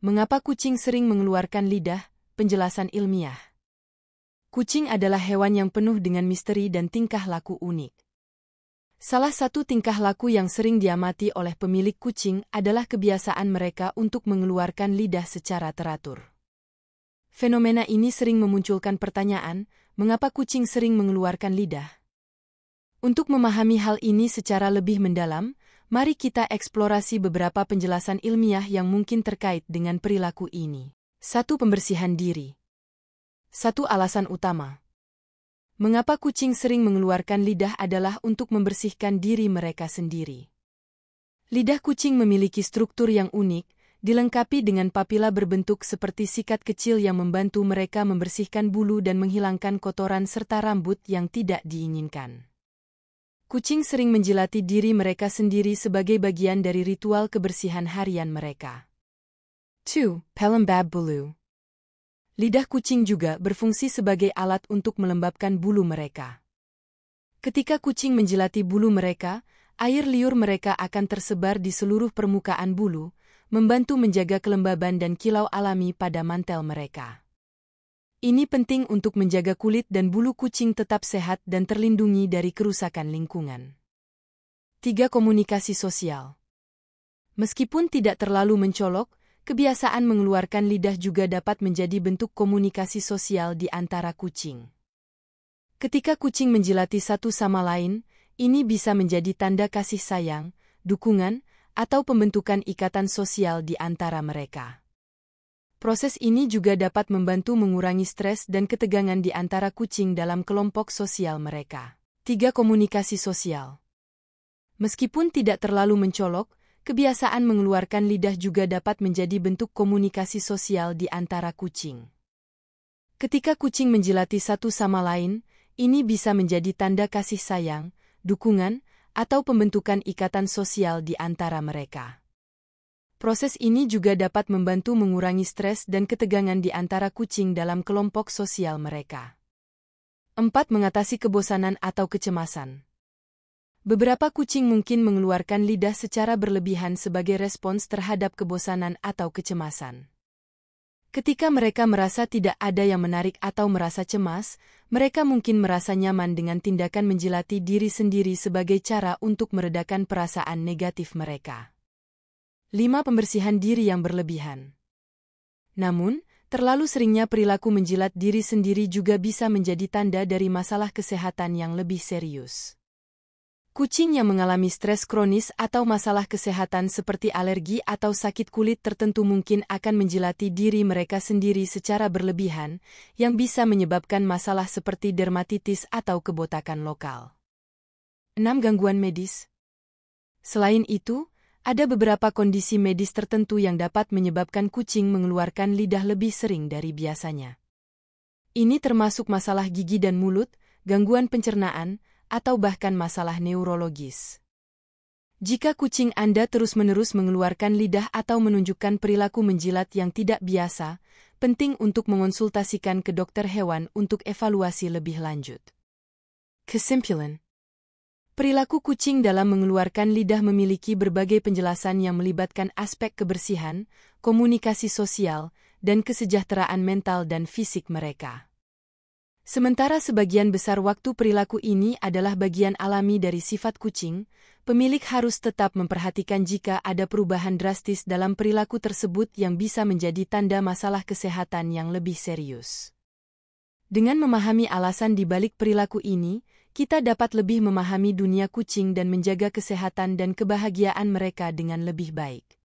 Mengapa kucing sering mengeluarkan lidah? Penjelasan ilmiah. Kucing adalah hewan yang penuh dengan misteri dan tingkah laku unik. Salah satu tingkah laku yang sering diamati oleh pemilik kucing adalah kebiasaan mereka untuk mengeluarkan lidah secara teratur. Fenomena ini sering memunculkan pertanyaan, mengapa kucing sering mengeluarkan lidah? Untuk memahami hal ini secara lebih mendalam, mari kita eksplorasi beberapa penjelasan ilmiah yang mungkin terkait dengan perilaku ini. Satu Pembersihan diri Satu alasan utama Mengapa kucing sering mengeluarkan lidah adalah untuk membersihkan diri mereka sendiri. Lidah kucing memiliki struktur yang unik, dilengkapi dengan papila berbentuk seperti sikat kecil yang membantu mereka membersihkan bulu dan menghilangkan kotoran serta rambut yang tidak diinginkan. Kucing sering menjilati diri mereka sendiri sebagai bagian dari ritual kebersihan harian mereka. 2. Pelembab bulu. Lidah kucing juga berfungsi sebagai alat untuk melembabkan bulu mereka. Ketika kucing menjilati bulu mereka, air liur mereka akan tersebar di seluruh permukaan bulu, membantu menjaga kelembaban dan kilau alami pada mantel mereka. Ini penting untuk menjaga kulit dan bulu kucing tetap sehat dan terlindungi dari kerusakan lingkungan. 3. Komunikasi sosial Meskipun tidak terlalu mencolok, kebiasaan mengeluarkan lidah juga dapat menjadi bentuk komunikasi sosial di antara kucing. Ketika kucing menjilati satu sama lain, ini bisa menjadi tanda kasih sayang, dukungan, atau pembentukan ikatan sosial di antara mereka. Proses ini juga dapat membantu mengurangi stres dan ketegangan di antara kucing dalam kelompok sosial mereka. 3. Komunikasi sosial Meskipun tidak terlalu mencolok, kebiasaan mengeluarkan lidah juga dapat menjadi bentuk komunikasi sosial di antara kucing. Ketika kucing menjilati satu sama lain, ini bisa menjadi tanda kasih sayang, dukungan, atau pembentukan ikatan sosial di antara mereka. Proses ini juga dapat membantu mengurangi stres dan ketegangan di antara kucing dalam kelompok sosial mereka. 4. Mengatasi kebosanan atau kecemasan. Beberapa kucing mungkin mengeluarkan lidah secara berlebihan sebagai respons terhadap kebosanan atau kecemasan. Ketika mereka merasa tidak ada yang menarik atau merasa cemas, mereka mungkin merasa nyaman dengan tindakan menjilati diri sendiri sebagai cara untuk meredakan perasaan negatif mereka. 5. Pembersihan diri yang berlebihan Namun, terlalu seringnya perilaku menjilat diri sendiri juga bisa menjadi tanda dari masalah kesehatan yang lebih serius. Kucing yang mengalami stres kronis atau masalah kesehatan seperti alergi atau sakit kulit tertentu mungkin akan menjilati diri mereka sendiri secara berlebihan, yang bisa menyebabkan masalah seperti dermatitis atau kebotakan lokal. 6. Gangguan medis Selain itu, ada beberapa kondisi medis tertentu yang dapat menyebabkan kucing mengeluarkan lidah lebih sering dari biasanya. Ini termasuk masalah gigi dan mulut, gangguan pencernaan, atau bahkan masalah neurologis. Jika kucing Anda terus-menerus mengeluarkan lidah atau menunjukkan perilaku menjilat yang tidak biasa, penting untuk mengonsultasikan ke dokter hewan untuk evaluasi lebih lanjut. Kesimpulan Perilaku kucing dalam mengeluarkan lidah memiliki berbagai penjelasan yang melibatkan aspek kebersihan, komunikasi sosial, dan kesejahteraan mental dan fisik mereka. Sementara sebagian besar waktu perilaku ini adalah bagian alami dari sifat kucing, pemilik harus tetap memperhatikan jika ada perubahan drastis dalam perilaku tersebut yang bisa menjadi tanda masalah kesehatan yang lebih serius. Dengan memahami alasan di balik perilaku ini, kita dapat lebih memahami dunia kucing dan menjaga kesehatan dan kebahagiaan mereka dengan lebih baik.